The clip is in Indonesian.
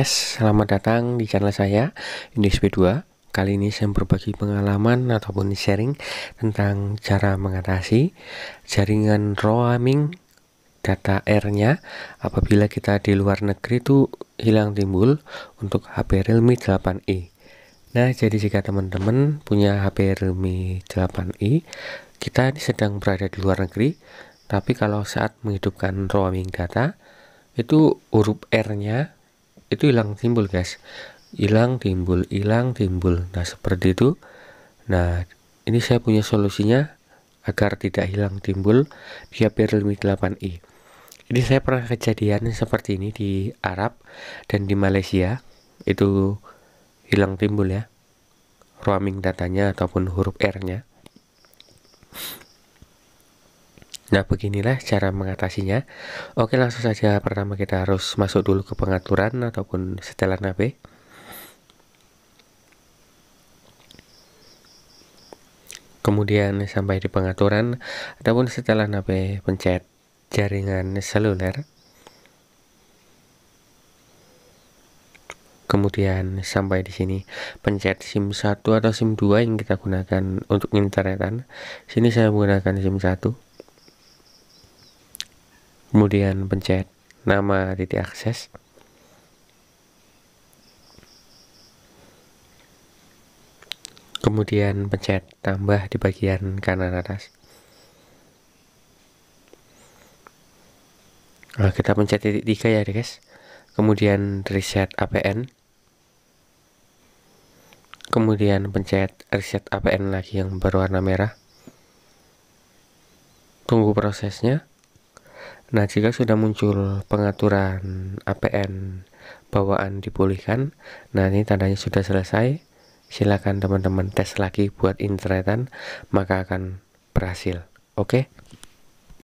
Yes, selamat datang di channel saya, Indeks B2. Kali ini saya berbagi pengalaman ataupun sharing tentang cara mengatasi jaringan roaming data R-nya apabila kita di luar negeri itu hilang timbul untuk HP Realme 8i. Nah, jadi jika teman-teman punya HP Realme 8i, kita sedang berada di luar negeri, tapi kalau saat menghidupkan roaming data, itu huruf R-nya itu hilang timbul guys hilang timbul hilang timbul nah seperti itu nah ini saya punya solusinya agar tidak hilang timbul di HP-Realme 8i ini saya pernah kejadian seperti ini di Arab dan di Malaysia itu hilang timbul ya roaming datanya ataupun huruf R nya Nah, beginilah cara mengatasinya. Oke, langsung saja pertama kita harus masuk dulu ke pengaturan ataupun setelan HP. Kemudian sampai di pengaturan ataupun setelan HP pencet jaringan seluler. Kemudian sampai di sini pencet SIM 1 atau SIM 2 yang kita gunakan untuk internetan. Sini saya menggunakan SIM 1 kemudian pencet nama titik akses kemudian pencet tambah di bagian kanan atas nah, kita pencet titik tiga ya guys kemudian reset APN kemudian pencet reset APN lagi yang berwarna merah tunggu prosesnya Nah, jika sudah muncul pengaturan APN bawaan dipulihkan, nah ini tandanya sudah selesai. Silakan teman-teman tes lagi buat internetan, maka akan berhasil. Oke. Okay?